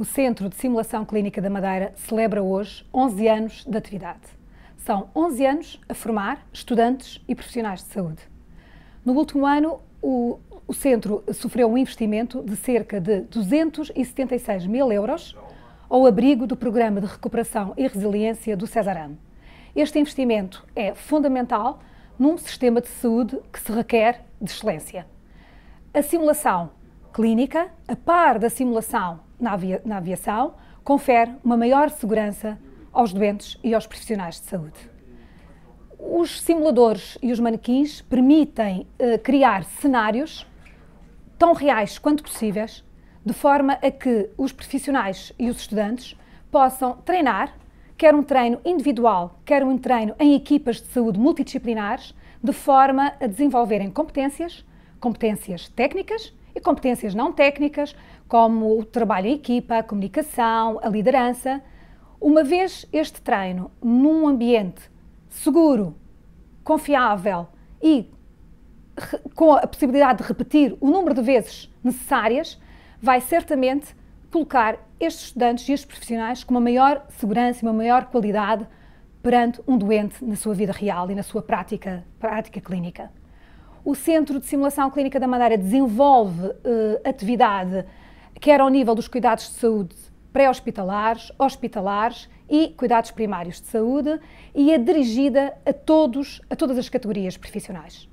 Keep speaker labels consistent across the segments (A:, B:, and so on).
A: O Centro de Simulação Clínica da Madeira celebra hoje 11 anos de atividade. São 11 anos a formar estudantes e profissionais de saúde. No último ano, o, o centro sofreu um investimento de cerca de 276 mil euros ao abrigo do Programa de Recuperação e Resiliência do Cesarão. Este investimento é fundamental num sistema de saúde que se requer de excelência. A simulação clínica, a par da simulação na, avia, na aviação confere uma maior segurança aos doentes e aos profissionais de saúde. Os simuladores e os manequins permitem eh, criar cenários tão reais quanto possíveis, de forma a que os profissionais e os estudantes possam treinar, quer um treino individual, quer um treino em equipas de saúde multidisciplinares, de forma a desenvolverem competências competências técnicas e competências não técnicas, como o trabalho em equipa, a comunicação, a liderança. Uma vez este treino num ambiente seguro, confiável e com a possibilidade de repetir o número de vezes necessárias, vai certamente colocar estes estudantes e estes profissionais com uma maior segurança e uma maior qualidade perante um doente na sua vida real e na sua prática, prática clínica. O Centro de Simulação Clínica da Madeira desenvolve uh, atividade quer ao nível dos cuidados de saúde pré-hospitalares, hospitalares e cuidados primários de saúde e é dirigida a todos, a todas as categorias profissionais.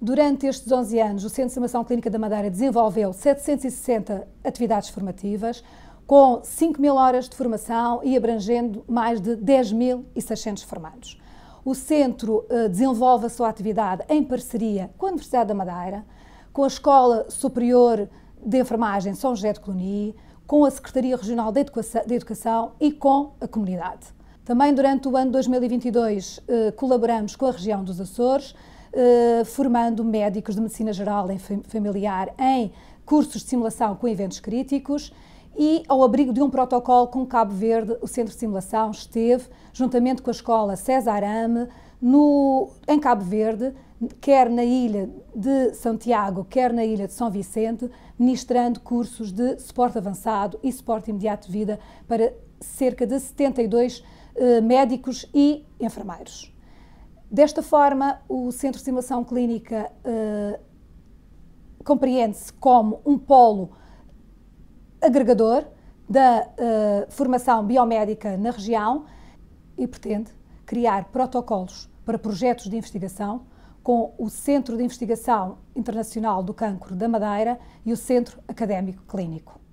A: Durante estes 11 anos, o Centro de Simulação Clínica da Madeira desenvolveu 760 atividades formativas, com 5 mil horas de formação e abrangendo mais de 10.600 formados. O centro uh, desenvolve a sua atividade em parceria com a Universidade da Madeira, com a Escola Superior de Enfermagem São José de Cluny, com a Secretaria Regional de Educação, de Educação e com a comunidade. Também durante o ano 2022 uh, eh, colaboramos com a região dos Açores, uh, formando médicos de medicina geral em familiar em cursos de simulação com eventos críticos e, ao abrigo de um protocolo com Cabo Verde, o Centro de Simulação esteve, juntamente com a escola César Arame, no, em Cabo Verde, quer na ilha de Santiago, quer na ilha de São Vicente, ministrando cursos de suporte avançado e suporte imediato de vida para cerca de 72 eh, médicos e enfermeiros. Desta forma, o Centro de Simulação Clínica eh, compreende-se como um polo agregador da uh, formação biomédica na região e pretende criar protocolos para projetos de investigação com o Centro de Investigação Internacional do Cancro da Madeira e o Centro Académico Clínico.